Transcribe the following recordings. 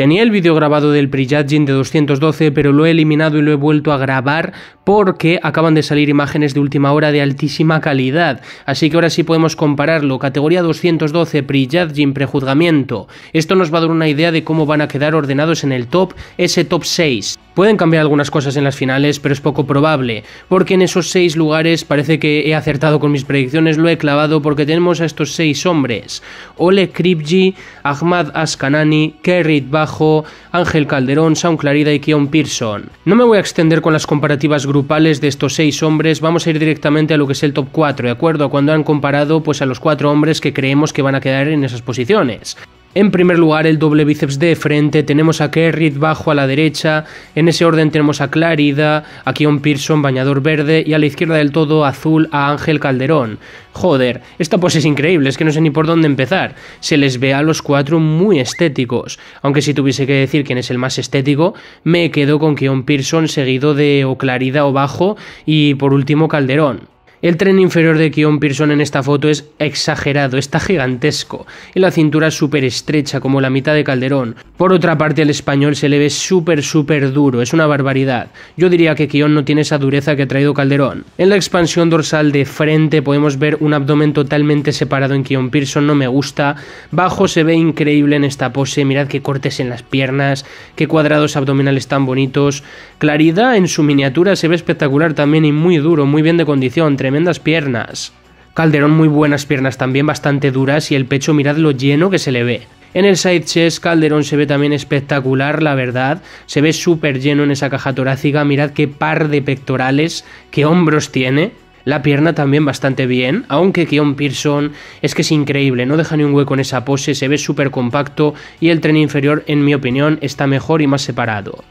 Tenía el vídeo grabado del prejudging de 212, pero lo he eliminado y lo he vuelto a grabar porque acaban de salir imágenes de última hora de altísima calidad. Así que ahora sí podemos compararlo. Categoría 212, prejudging, prejuzgamiento. Esto nos va a dar una idea de cómo van a quedar ordenados en el top, ese top 6. Pueden cambiar algunas cosas en las finales, pero es poco probable, porque en esos seis lugares parece que he acertado con mis predicciones, lo he clavado porque tenemos a estos seis hombres. Ole Kripji, Ahmad Askanani, Kerrit Bach Ángel Calderón, Saun Clarida y Keon Pearson. No me voy a extender con las comparativas grupales de estos seis hombres, vamos a ir directamente a lo que es el top 4, de acuerdo a cuando han comparado pues a los cuatro hombres que creemos que van a quedar en esas posiciones. En primer lugar, el doble bíceps de frente, tenemos a Kerrit bajo a la derecha, en ese orden tenemos a Clarida, a Kion Pearson, bañador verde, y a la izquierda del todo azul a Ángel Calderón. Joder, esta pues es increíble, es que no sé ni por dónde empezar. Se les ve a los cuatro muy estéticos, aunque si tuviese que decir quién es el más estético, me quedo con Kion Pearson seguido de o Clarida o bajo y por último Calderón. El tren inferior de Keon Pearson en esta foto es exagerado, está gigantesco, y la cintura es súper estrecha, como la mitad de Calderón. Por otra parte, el español se le ve súper, súper duro, es una barbaridad. Yo diría que Keon no tiene esa dureza que ha traído Calderón. En la expansión dorsal de frente podemos ver un abdomen totalmente separado en Keon Pearson, no me gusta. Bajo se ve increíble en esta pose, mirad qué cortes en las piernas, qué cuadrados abdominales tan bonitos. Claridad en su miniatura se ve espectacular también y muy duro, muy bien de condición tremendas piernas. Calderón muy buenas piernas también, bastante duras y el pecho mirad lo lleno que se le ve. En el side chest Calderón se ve también espectacular, la verdad. Se ve súper lleno en esa caja torácica, mirad qué par de pectorales, qué hombros tiene. La pierna también bastante bien, aunque Keon Pearson es que es increíble, no deja ni un hueco en esa pose, se ve súper compacto y el tren inferior, en mi opinión, está mejor y más separado.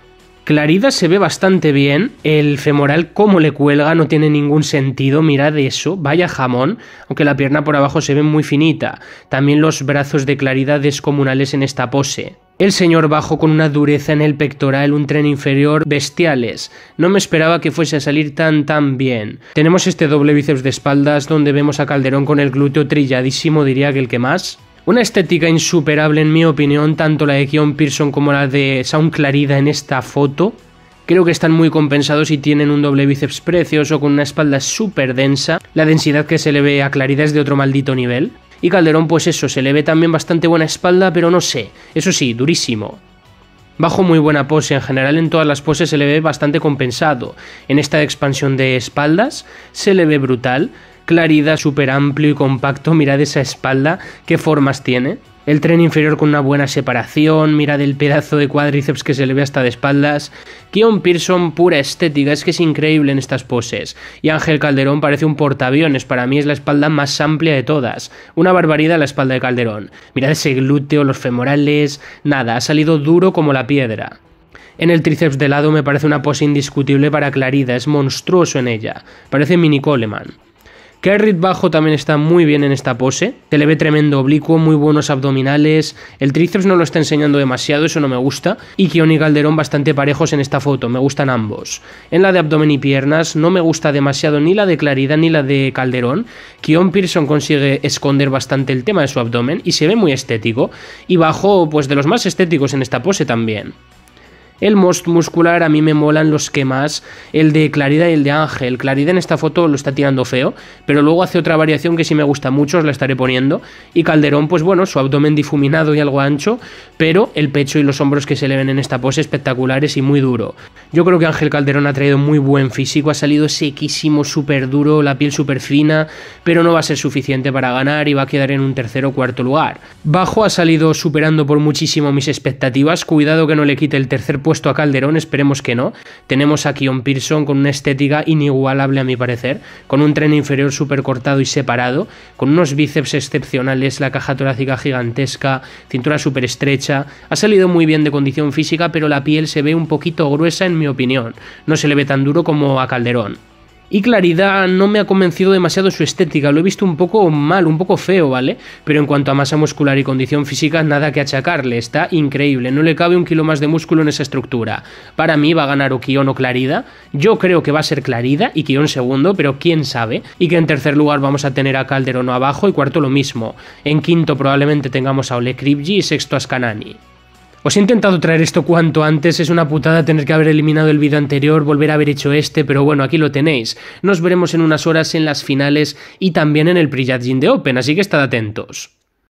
Clarida se ve bastante bien. El femoral, como le cuelga, no tiene ningún sentido. Mirad eso, vaya jamón. Aunque la pierna por abajo se ve muy finita. También los brazos de Clarida descomunales en esta pose. El señor bajo con una dureza en el pectoral, un tren inferior, bestiales. No me esperaba que fuese a salir tan tan bien. Tenemos este doble bíceps de espaldas donde vemos a Calderón con el glúteo trilladísimo, diría que el que más. Una estética insuperable en mi opinión, tanto la de Keon Pearson como la de Sound Clarida en esta foto. Creo que están muy compensados y tienen un doble bíceps precioso con una espalda súper densa. La densidad que se le ve a Clarida es de otro maldito nivel. Y Calderón, pues eso, se le ve también bastante buena espalda, pero no sé. Eso sí, durísimo. Bajo muy buena pose, en general en todas las poses se le ve bastante compensado. En esta expansión de espaldas se le ve brutal, claridad súper amplio y compacto, mirad esa espalda, qué formas tiene. El tren inferior con una buena separación, mirad el pedazo de cuádriceps que se le ve hasta de espaldas. Kion Pearson, pura estética, es que es increíble en estas poses. Y Ángel Calderón parece un portaaviones, para mí es la espalda más amplia de todas. Una barbaridad la espalda de Calderón. Mirad ese glúteo, los femorales, nada, ha salido duro como la piedra. En el tríceps de lado me parece una pose indiscutible para Clarida, es monstruoso en ella, parece mini Coleman. Kerrit bajo también está muy bien en esta pose. Se le ve tremendo oblicuo, muy buenos abdominales. El tríceps no lo está enseñando demasiado, eso no me gusta. Y Kion y Calderón bastante parejos en esta foto, me gustan ambos. En la de abdomen y piernas no me gusta demasiado ni la de Claridad ni la de Calderón. Kion Pearson consigue esconder bastante el tema de su abdomen y se ve muy estético. Y bajo, pues de los más estéticos en esta pose también. El most muscular a mí me molan los que más, el de Clarida y el de Ángel. Clarida en esta foto lo está tirando feo, pero luego hace otra variación que sí me gusta mucho, os la estaré poniendo. Y Calderón, pues bueno, su abdomen difuminado y algo ancho, pero el pecho y los hombros que se le ven en esta pose espectaculares y muy duro. Yo creo que Ángel Calderón ha traído muy buen físico, ha salido sequísimo, súper duro, la piel súper fina, pero no va a ser suficiente para ganar y va a quedar en un tercer o cuarto lugar. Bajo ha salido superando por muchísimo mis expectativas, cuidado que no le quite el tercer puesto puesto a Calderón, esperemos que no. Tenemos a Kion Pearson con una estética inigualable a mi parecer, con un tren inferior súper cortado y separado, con unos bíceps excepcionales, la caja torácica gigantesca, cintura súper estrecha. Ha salido muy bien de condición física, pero la piel se ve un poquito gruesa en mi opinión. No se le ve tan duro como a Calderón. Y Claridad no me ha convencido demasiado su estética, lo he visto un poco mal, un poco feo, ¿vale? Pero en cuanto a masa muscular y condición física, nada que achacarle, está increíble, no le cabe un kilo más de músculo en esa estructura. Para mí va a ganar o Kion o Clarida, yo creo que va a ser Clarida y Kion segundo, pero quién sabe, y que en tercer lugar vamos a tener a Calderón abajo y cuarto lo mismo. En quinto probablemente tengamos a Ole Kripji y sexto a Scanani. Os he intentado traer esto cuanto antes, es una putada tener que haber eliminado el vídeo anterior, volver a haber hecho este, pero bueno, aquí lo tenéis. Nos veremos en unas horas en las finales y también en el Priyadjin de Open, así que estad atentos.